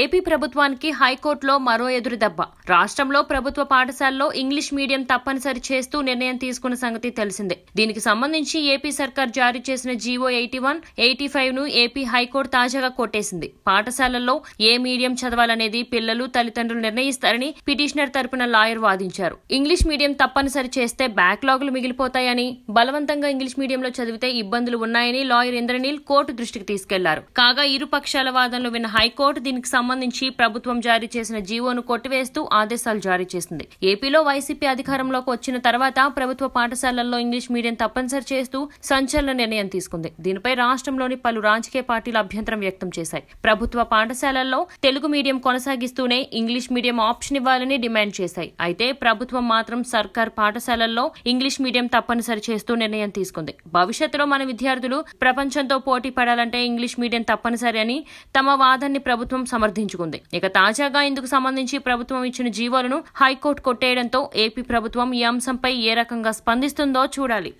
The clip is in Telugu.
ఏపీ ప్రభుత్వానికి హైకోర్టులో మరో ఎదురుదెబ్బ రాష్ట్రంలో ప్రభుత్వ పాఠశాలలో ఇంగ్లీష్ మీడియం తప్పనిసరి చేస్తూ నిర్ణయం తీసుకున్న సంగతి తెలిసిందే దీనికి సంబంధించి ఏపీ సర్కార్ జారీ చేసిన GO eighty one eighty five ను ఏపీ హైకోర్టు తాజాగా కొట్టేసింది పాఠశాలల్లో ఏ మీడియం చదవాలనేది పిల్లలు తల్లిదండ్రులు నిర్ణయిస్తారని పిటిషనర్ తరపున లాయర్ వాదించారు ఇంగ్లీష్ మీడియం తప్పనిసరి చేస్తే బ్యాక్లాగులు మిగిలిపోతాయని బలవంతంగా ఇంగ్లీష్ మీడియంలో చదివితే ఇబ్బందులు ఉన్నాయని లాయర్ ఇంద్రనీల్ కోర్టు దృష్టికి తీసుకెళ్లారు కాగా ఇరు పక్షాల వాదనలు విన్న హైకోర్టు దీనికి సంబంధించి ప్రభుత్వం జారీ చేసిన జీవోను కొట్టివేస్తూ ఆదేశాలు జారీ చేసింది ఏపీలో వైసీపీ అధికారంలోకి వచ్చిన తర్వాత ప్రభుత్వ పాఠశాలల్లో ఇంగ్లీష్ మీడియం తప్పనిసరి చేస్తూ సంచలన నిర్ణయం తీసుకుంది దీనిపై రాష్ట్రంలోని పలు రాజకీయ పార్టీలు అభ్యంతరం వ్యక్తం చేశాయి ప్రభుత్వ పాఠశాలల్లో తెలుగు మీడియం కొనసాగిస్తూనే ఇంగ్లీష్ మీడియం ఆప్షన్ ఇవ్వాలని డిమాండ్ చేశాయి అయితే ప్రభుత్వం మాత్రం సర్కార్ పాఠశాలల్లో ఇంగ్లీష్ మీడియం తప్పనిసరి చేస్తూ నిర్ణయం తీసుకుంది భవిష్యత్తులో మన విద్యార్థులు ప్రపంచంతో పోటీ పడాలంటే ఇంగ్లీష్ మీడియం తప్పనిసరి అని తమ వాదాన్ని ప్రభుత్వం సమర్థించారు సమర్థించుకుంది ఇక తాజాగా ఇందుకు సంబంధించి ప్రభుత్వం ఇచ్చిన జీవోలను హైకోర్టు కొట్టేయడంతో ఏపీ ప్రభుత్వం ఈ అంశంపై ఏ రకంగా స్పందిస్తుందో చూడాలి